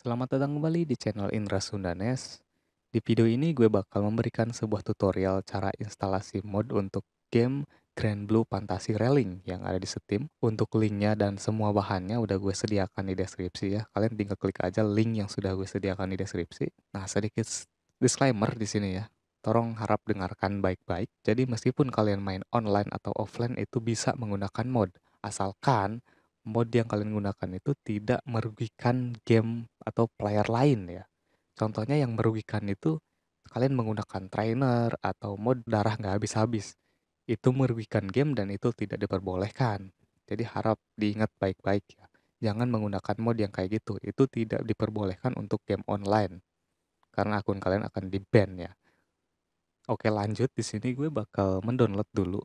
Selamat datang kembali di channel Indra Sundanes. Di video ini gue bakal memberikan sebuah tutorial cara instalasi mod untuk game Grand Blue Fantasy Railing yang ada di Steam. Untuk linknya dan semua bahannya udah gue sediakan di deskripsi ya. Kalian tinggal klik aja link yang sudah gue sediakan di deskripsi. Nah sedikit disclaimer di sini ya. Tolong harap dengarkan baik-baik. Jadi meskipun kalian main online atau offline itu bisa menggunakan mod. Asalkan Mod yang kalian gunakan itu tidak merugikan game atau player lain ya. Contohnya yang merugikan itu kalian menggunakan trainer atau mod darah nggak habis-habis. Itu merugikan game dan itu tidak diperbolehkan. Jadi harap diingat baik-baik ya. Jangan menggunakan mod yang kayak gitu. Itu tidak diperbolehkan untuk game online. Karena akun kalian akan di ya. Oke lanjut, di sini gue bakal mendownload dulu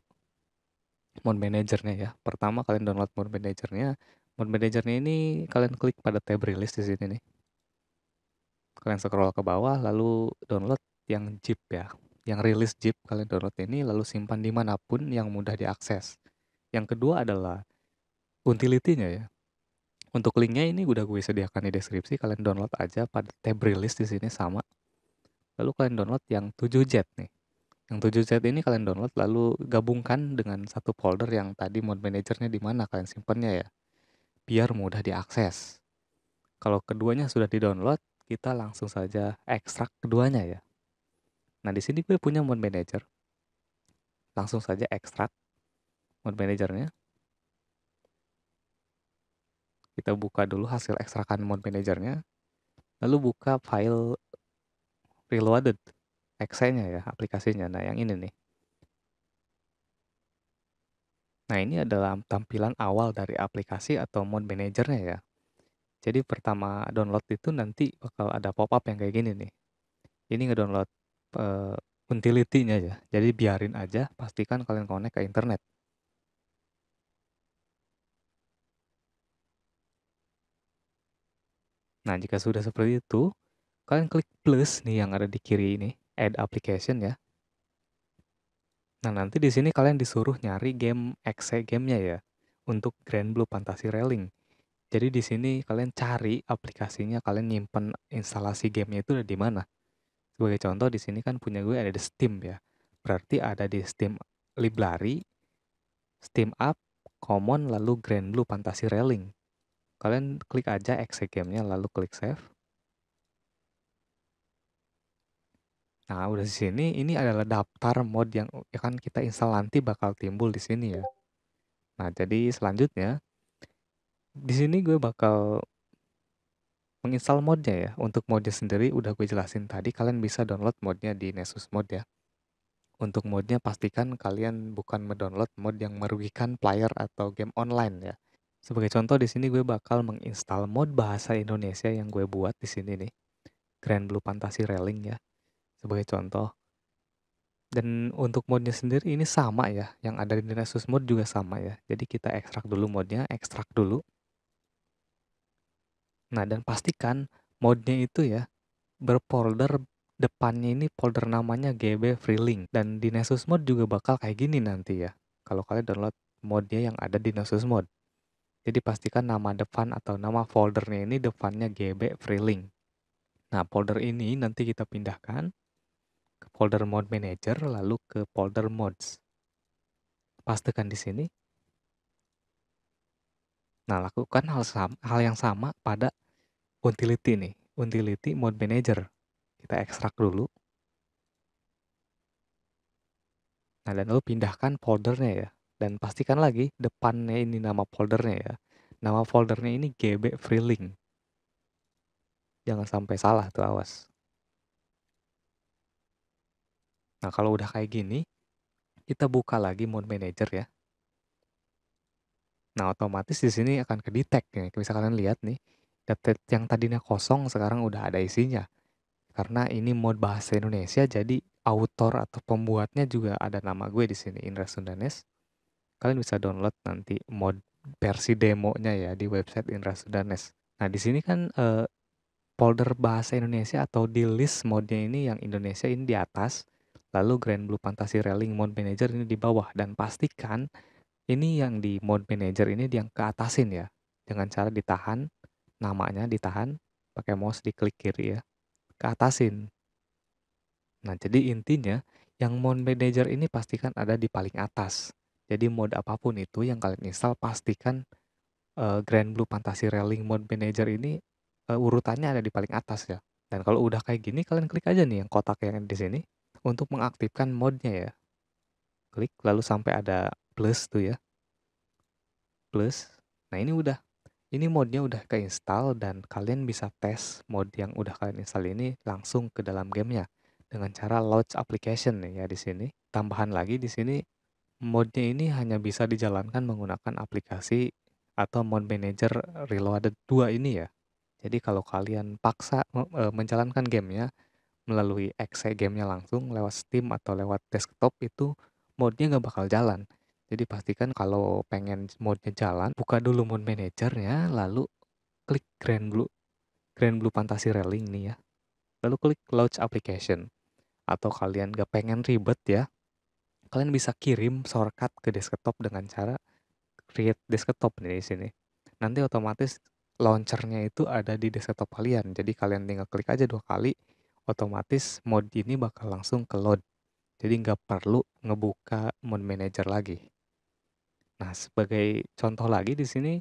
Mode manajernya ya. Pertama kalian download Mode manajernya. Mode manajernya ini kalian klik pada tab Release di sini nih. Kalian scroll ke bawah lalu download yang zip ya. Yang release zip kalian download ini lalu simpan dimanapun yang mudah diakses. Yang kedua adalah utility-nya ya. Untuk linknya ini udah gue sediakan di deskripsi, kalian download aja pada tab release di sini sama. Lalu kalian download yang 7 jet nih. Yang 7Z ini kalian download lalu gabungkan dengan satu folder yang tadi mode manajernya di mana kalian simpannya ya. Biar mudah diakses. Kalau keduanya sudah di-download, kita langsung saja ekstrak keduanya ya. Nah, di sini gue punya mode manager. Langsung saja ekstrak mode manajernya. Kita buka dulu hasil ekstrakan mode manajernya. Lalu buka file reloaded Exe-nya ya, aplikasinya. Nah, yang ini nih. Nah, ini adalah tampilan awal dari aplikasi atau mode manajernya ya. Jadi pertama download itu nanti bakal ada pop-up yang kayak gini nih. Ini ngedownload uh, utility-nya ya. Jadi biarin aja, pastikan kalian connect ke internet. Nah, jika sudah seperti itu, kalian klik plus nih yang ada di kiri ini add application ya. Nah, nanti di sini kalian disuruh nyari game exe gamenya ya untuk Grand Blue Fantasy Railing. Jadi di sini kalian cari aplikasinya, kalian nyimpen instalasi gamenya itu ada di mana. Sebagai contoh di sini kan punya gue ada di Steam ya. Berarti ada di Steam Library, Steam App, Common, lalu Grand Blue Fantasy Railing. Kalian klik aja exe gamenya, lalu klik save. Nah, udah di sini, ini adalah daftar mod yang akan ya kita install nanti bakal timbul di sini ya. Nah, jadi selanjutnya, di sini gue bakal menginstal modnya ya. Untuk modnya sendiri udah gue jelasin tadi, kalian bisa download modnya di Nexus Mod ya. Untuk modnya pastikan kalian bukan mendownload mod yang merugikan player atau game online ya. Sebagai contoh di sini gue bakal menginstal mod bahasa Indonesia yang gue buat di sini nih. Grand Blue Fantasy Railing ya sebagai contoh. Dan untuk modnya sendiri ini sama ya, yang ada di Nexus mode juga sama ya. Jadi kita ekstrak dulu modnya, ekstrak dulu. Nah dan pastikan modnya itu ya berfolder depannya ini folder namanya GB Freelink dan di Nexus Mode juga bakal kayak gini nanti ya. Kalau kalian download modnya yang ada di Nexus Mode. Jadi pastikan nama depan atau nama foldernya ini depannya GB Freelink. Nah, folder ini nanti kita pindahkan folder mode manager lalu ke folder modes. Pastikan di sini. Nah, lakukan hal, sama, hal yang sama pada utility nih, utility mode manager. Kita ekstrak dulu. Nah, dan lalu pindahkan foldernya ya. Dan pastikan lagi depannya ini nama foldernya ya. Nama foldernya ini GB Freelink. Jangan sampai salah tuh, awas. Nah, kalau udah kayak gini, kita buka lagi mode manager ya. Nah, otomatis di sini akan ke detect ya. Bisa kalian lihat nih, detect yang tadinya kosong sekarang udah ada isinya. Karena ini mode bahasa Indonesia, jadi author atau pembuatnya juga ada nama gue di sini, Indra Sundanes. Kalian bisa download nanti mode versi demonya ya di website Indra Sundanes. Nah, di sini kan eh, folder bahasa Indonesia atau di list modenya ini yang Indonesia ini di atas Lalu Grand Blue Fantasy Railing Mode Manager ini di bawah dan pastikan ini yang di Mode Manager ini yang ke atasin ya. Dengan cara ditahan namanya ditahan pakai mouse diklik kiri ya. Ke atasin. Nah, jadi intinya yang Mode Manager ini pastikan ada di paling atas. Jadi mode apapun itu yang kalian install pastikan uh, Grand Blue Fantasy Railing Mode Manager ini uh, urutannya ada di paling atas ya. Dan kalau udah kayak gini, kalian klik aja nih yang kotak yang di sini untuk mengaktifkan modnya ya. Klik lalu sampai ada plus tuh ya. Plus. Nah ini udah. Ini modnya udah keinstall dan kalian bisa tes mod yang udah kalian install ini langsung ke dalam gamenya dengan cara launch application ya di sini. Tambahan lagi di sini modnya ini hanya bisa dijalankan menggunakan aplikasi atau mod manager Reloaded 2 ini ya. Jadi kalau kalian paksa e, menjalankan gamenya, melalui exe gamenya langsung lewat Steam atau lewat desktop itu modnya nggak bakal jalan. Jadi pastikan kalau pengen modnya jalan, buka dulu mode manajernya, lalu klik Grand Blue, Grand Blue Fantasy Railing nih ya. Lalu klik Launch Application. Atau kalian nggak pengen ribet ya, kalian bisa kirim shortcut ke desktop dengan cara create desktop nih di sini. Nanti otomatis launchernya itu ada di desktop kalian. Jadi kalian tinggal klik aja dua kali, otomatis mod ini bakal langsung ke load. Jadi nggak perlu ngebuka mode manager lagi. Nah, sebagai contoh lagi di sini,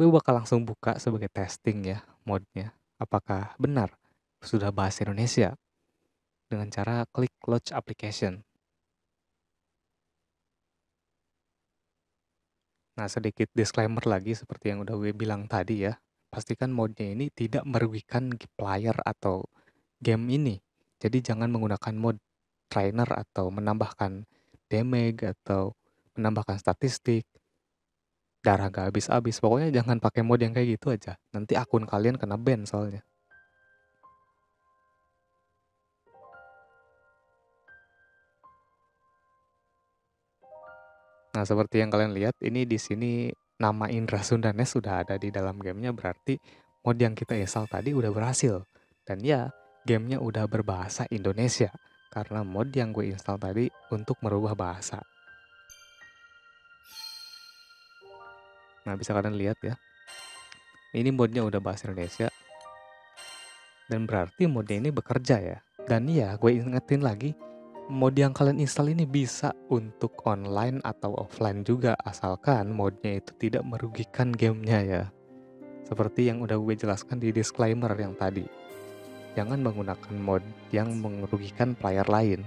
gue bakal langsung buka sebagai testing ya modnya. Apakah benar sudah bahas Indonesia? Dengan cara klik Launch Application. Nah, sedikit disclaimer lagi seperti yang udah gue bilang tadi ya. Pastikan modnya ini tidak merugikan player atau game ini. Jadi jangan menggunakan mod trainer atau menambahkan damage atau menambahkan statistik darah gak habis-habis. Pokoknya jangan pakai mod yang kayak gitu aja. Nanti akun kalian kena ban soalnya. Nah, seperti yang kalian lihat, ini di sini nama Indra Sundanes sudah ada di dalam gamenya, berarti mod yang kita install tadi udah berhasil. Dan ya, gamenya udah berbahasa Indonesia karena mod yang gue install tadi untuk merubah bahasa. Nah bisa kalian lihat ya, ini modnya udah bahasa Indonesia dan berarti modnya ini bekerja ya. Dan ya gue ingetin lagi, mod yang kalian install ini bisa untuk online atau offline juga asalkan modnya itu tidak merugikan gamenya ya. Seperti yang udah gue jelaskan di disclaimer yang tadi jangan menggunakan mod yang merugikan player lain.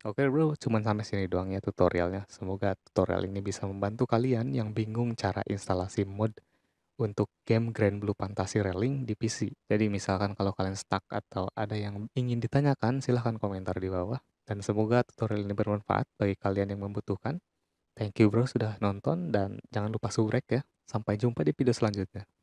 Oke bro, cuman sampai sini doang ya tutorialnya. Semoga tutorial ini bisa membantu kalian yang bingung cara instalasi mod untuk game Grand Blue Fantasy Railing di PC. Jadi misalkan kalau kalian stuck atau ada yang ingin ditanyakan, silahkan komentar di bawah. Dan semoga tutorial ini bermanfaat bagi kalian yang membutuhkan. Thank you bro sudah nonton dan jangan lupa subscribe ya. Sampai jumpa di video selanjutnya.